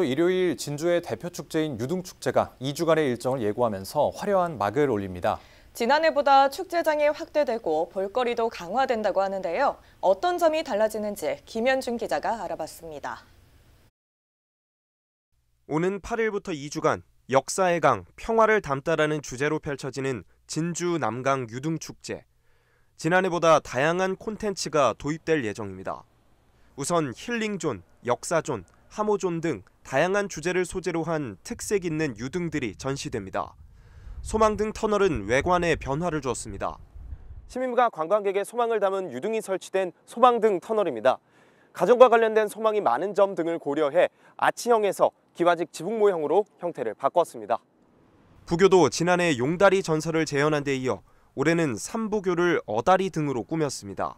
또 일요일 진주의 대표 축제인 유등축제가 2주간의 일정을 예고하면서 화려한 막을 올립니다. 지난해보다 축제장이 확대되고 볼거리도 강화된다고 하는데요. 어떤 점이 달라지는지 김현준 기자가 알아봤습니다. 오는 8일부터 2주간 역사의 강, 평화를 담다라는 주제로 펼쳐지는 진주 남강 유등축제. 지난해보다 다양한 콘텐츠가 도입될 예정입니다. 우선 힐링존, 역사존, 하모존 등 다양한 주제를 소재로 한 특색 있는 유등들이 전시됩니다. 소망등 터널은 외관에 변화를 주었습니다. 시민과 관광객의 소망을 담은 유등이 설치된 소망등 터널입니다. 가정과 관련된 소망이 많은 점 등을 고려해 아치형에서 기와직 지붕 모형으로 형태를 바꿨습니다. 부교도 지난해 용다리 전설을 재현한 데 이어 올해는 삼부교를 어다리 등으로 꾸몄습니다.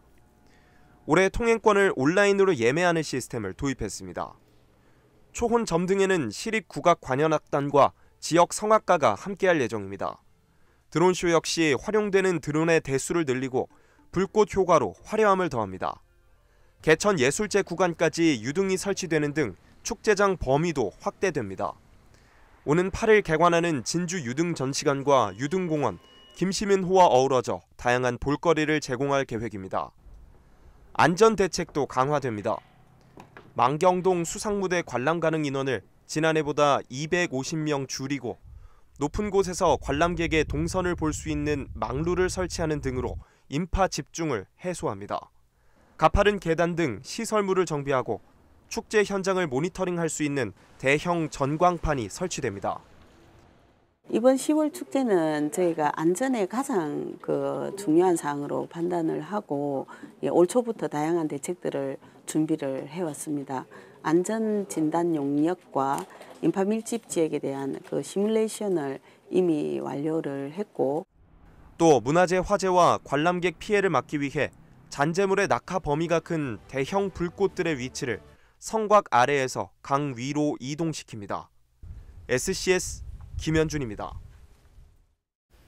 올해 통행권을 온라인으로 예매하는 시스템을 도입했습니다. 초혼 점등에는 시립 국악 관현악단과 지역 성악가가 함께할 예정입니다. 드론쇼 역시 활용되는 드론의 대수를 늘리고 불꽃 효과로 화려함을 더합니다. 개천 예술제 구간까지 유등이 설치되는 등 축제장 범위도 확대됩니다. 오는 8일 개관하는 진주 유등 전시관과 유등공원, 김시민호와 어우러져 다양한 볼거리를 제공할 계획입니다. 안전 대책도 강화됩니다. 망경동 수상무대 관람 가능 인원을 지난해보다 250명 줄이고 높은 곳에서 관람객의 동선을 볼 수 있는 망루를 설치하는 등으로 인파 집중을 해소합니다. 가파른 계단 등 시설물을 정비하고 축제 현장을 모니터링할 수 있는 대형 전광판이 설치됩니다. 이번 10월 축제는 저희가 안전에 가장 그 중요한 사항으로 판단을 하고 예, 올 초부터 다양한 대책들을 준비를 해왔습니다. 안전 진단 용역과 인파 밀집 지역에 대한 그 시뮬레이션을 이미 완료를 했고 또 문화재 화재와 관람객 피해를 막기 위해 잔재물의 낙하 범위가 큰 대형 불꽃들의 위치를 성곽 아래에서 강 위로 이동시킵니다. SCS 김현준입니다.